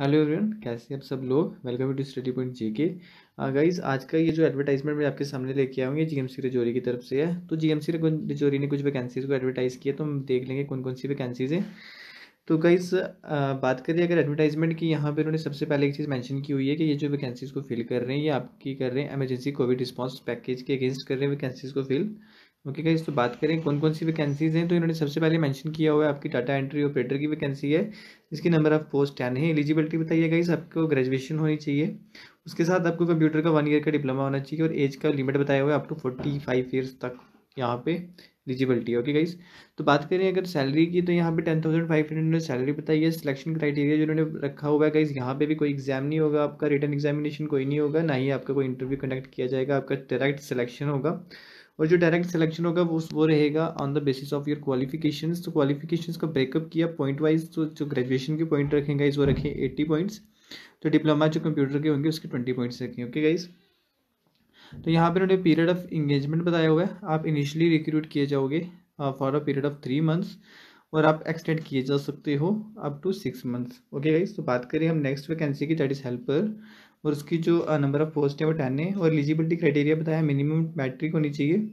hello everyone कैसे आप सब लोग welcome to study point G K guys आज का ये जो एडवर्टाइजमेंट मैं आपके सामने लेके आऊँ ये जीएमसी रिजोरी की तरफ से है तो जीएमसी रिजोरी ने कुछ वैकेंसीज को एडवर्टाइज किया तो हम देख लेंगे कौन कौन सी वैकेंसीज हैं तो गाइज uh, बात करें अगर एडवर्टाइजमेंट की यहाँ पर उन्होंने सबसे पहले एक चीज़ मैंशन की हुई है कि ये जो वैकेंसीज को फिल कर रहे हैं ये आपकी कर रहे हैं एमरजेंसी कोविड रिस्पॉन्स पैकेज के अगेंस्ट कर रहे हैं वैकेंसीज को फिल ओके गाइज तो बात करें कौन कौन सी वैकेंसीज हैं तो इन्होंने सबसे पहले मेंशन किया हुआ है आपकी डाटा एंट्री ऑपरेटर की वैकेंसी है इसकी नंबर ऑफ पोस्ट टेन है एलिजिबिलिटी बताइए गाइज आपको ग्रेजुएशन होनी चाहिए उसके साथ आपको कंप्यूटर का वन ईयर का डिप्लोमा होना चाहिए और एज का लिमिट बताया हुआ है आपको फोर्टी फाइव तक यहाँ पे एलिजिबिलिटी ओके गाइज तो बात करें अगर सैलरी की तो यहाँ पे टेन थाउजेंड फाइव हंड्रेड ने सैलरी बताई है सिलेक्शन क्राइटेरिया जो इन्होंने रखा हुआ है गाइज यहाँ पे भी कोई एग्जाम नहीं होगा आपका रिटर्न एग्जामिनेशन कोई नहीं होगा ना ही आपका कोई इंटरव्यू कंडक्ट किया जाएगा आपका डायरेक्ट सिलेक्शन होगा और जो डायरेक्ट सिलेक्शन होगा वो वो रहेगा on the basis of your qualification तो क्वालिफिकेशन का ब्रेकअप किया पॉइंट वाइज तो जो ग्रेजुएशन के पॉइंट रखेंगे इस वो रखें एट्टी पॉइंट्स तो डिप्लोमा जो कंप्यूटर के होंगे उसके ट्वेंटी पॉइंट्स रखें ओके गाइज़ तो यहाँ पर उन्होंने पीरियड ऑफ इंगेजमेंट बताया हुआ है आप इनिशियली रिक्रूट किए जाओगे for a period of three months और आप एक्सटेंड किए जा सकते हो up to six months okay guys तो बात करें हम नेक्स्ट वैकेंसी की दैट इज़ हेल्पर और उसकी जो नंबर ऑफ़ पोस्ट है वो टेन है और एलिजिबिलिटी क्राइटेरिया बताया मिनिमम मैट्रिक होनी चाहिए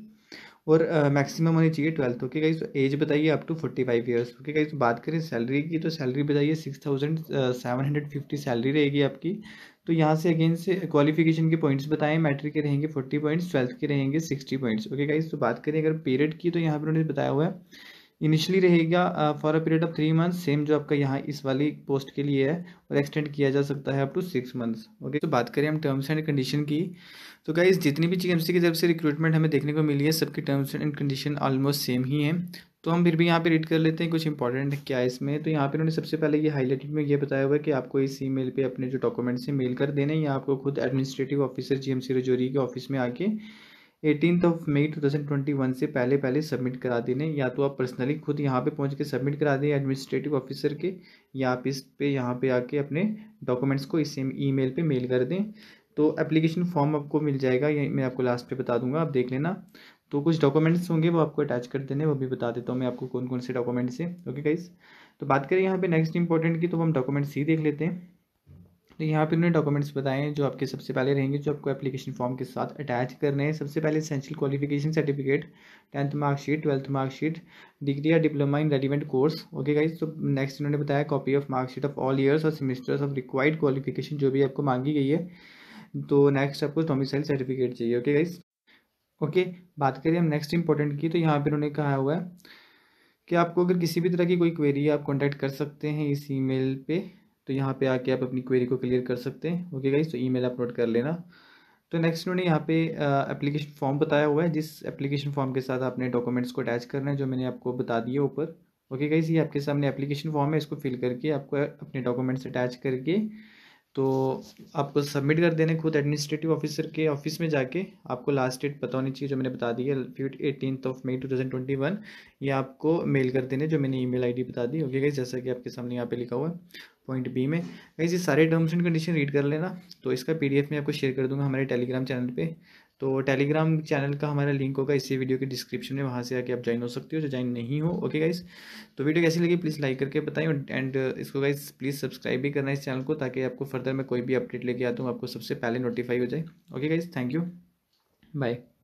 और मैक्सिमम होनी चाहिए ट्वेल्थ ओके गाइस एज बताइए up to forty five years okay guys बात करें सैलरी की तो सैलरी बताइए six thousand seven hundred fifty salary रहेगी आपकी तो यहाँ से अगेन से क्वालिफिकेशन के पॉइंट्स बताएं मैट्रिक के रहेंगे फोर्टी पॉइंट्स ट्वेल्थ के रहेंगे सिक्सटी पॉइंट्स ओके गाइस तो बात करें अगर पीरियड की तो यहाँ पर उन्होंने बताया हुआ है इनिशियली रहेगा for a period of three months same जो आपका यहाँ इस वाली पोस्ट के लिए है और एक्सटेंड किया जा सकता है up to six months okay तो बात करें हम टर्म्स एंड कंडीशन की तो क्या जितनी भी सी की तरफ से रिक्रूटमेंट हमें देखने को मिली है सबकी terms and condition almost same ही है तो हम फिर भी यहाँ पे रीड कर लेते हैं कुछ इंपॉर्टेंट क्या है इसमें तो यहाँ पे उन्होंने सबसे पहले ये हाईलाइटेड में ये बताया हुआ है कि आपको इस ई मेल पर अपने जो डॉक्यूमेंट्स हैं मेल कर देने या आपको खुद administrative officer GMC M Rajouri के ऑफिस में आके eighteen of May two thousand twenty one से पहले पहले सबमिट करा देने या तो आप पर्सनली खुद यहाँ पे पहुँच के सबमिट करा दें एडमिनिस्ट्रेटिव ऑफिसर के या आप इस पे यहाँ पे आके अपने डॉक्यूमेंट्स को इस ईमेल पे मेल कर दें तो एप्लीकेशन फॉर्म आपको मिल जाएगा ये मैं आपको लास्ट पे बता दूंगा आप देख लेना तो कुछ डॉक्यूमेंट्स होंगे वो आपको अटैच कर देने वो भी बता देता हूँ मैं आपको कौन कौन से डॉक्यूमेंट्स हैं ओके गाइज तो बात करें यहाँ पे नेक्स्ट इंपॉर्टेंट की तो हम डॉक्यूमेंट्स ही देख लेते हैं तो यहाँ पर उन्होंने डॉक्यूमेंट्स बताए जो आपके सबसे पहले रहेंगे जो आपको एप्लीकेशन फॉर्म के साथ अटैच करने हैं सबसे पहले essential qualification certificate tenth marksheet twelfth marksheet degree या diploma in relevant course okay guys तो नेक्स्ट उन्होंने बताया copy of marksheet of all years और सेमिस्टर्स ऑफ रिक्वायर्ड क्वालिफिकेशन जो भी आपको मांगी गई है तो नेक्स्ट आपको डोमिसाइल सर्टिफिकेट चाहिए ओके गाइज ओके बात करें हम नेक्स्ट इंपॉर्टेंट की तो यहाँ पर उन्होंने कहा हुआ है कि आपको अगर किसी भी तरह की कोई क्वेरी आप कॉन्टैक्ट कर सकते हैं इस ईमेल पे तो यहाँ पे आके आप अपनी क्वेरी को क्लियर कर सकते हैं ओके गाइज तो ईमेल अपलोड कर लेना तो नेक्स्ट उन्होंने यहाँ पे एप्लीकेशन फॉर्म बताया हुआ है जिस एप्लीकेशन फॉर्म के साथ आपने डॉक्यूमेंट्स को अटैच करना है जो मैंने आपको बता दिया ऊपर ओके गाइज ये आपके सामने एप्लीकेशन फॉर्म है इसको फिल करके आपको अपने डॉक्यूमेंट्स अटैच करके तो आपको सबमिट कर देने खुद एडमिनिस्ट्रेटिव ऑफिसर के ऑफिस में जाके आपको लास्ट डेट पता होनी चाहिए जो मैंने बता दी है eighteen of May two thousand twenty one ये आपको मेल कर देने जो मैंने ईमेल आईडी बता दी ओके गाइज जैसा कि आपके सामने यहाँ पे लिखा हुआ है पॉइंट बी में कहीं ये सारे टर्म्स एंड कंडीशन रीड कर लेना तो इसका एफ में आपको शेयर कर दूंगा हमारे टेलीग्राम चैनल पर तो टेलीग्राम चैनल का हमारा लिंक होगा इसी वीडियो के डिस्क्रिप्शन में वहाँ से आके आप ज्वाइन हो सकते हो जो ज्वाइन नहीं हो ओके गाइस तो वीडियो कैसी लगी प्लीज़ लाइक करके बताएं एंड uh, इसको गाइस प्लीज़ सब्सक्राइब भी करना इस चैनल को ताकि आपको फर्दर मैं कोई भी अपडेट लेके आता हूँ आपको सबसे पहले नोटिफाई हो जाए okay guys thank you bye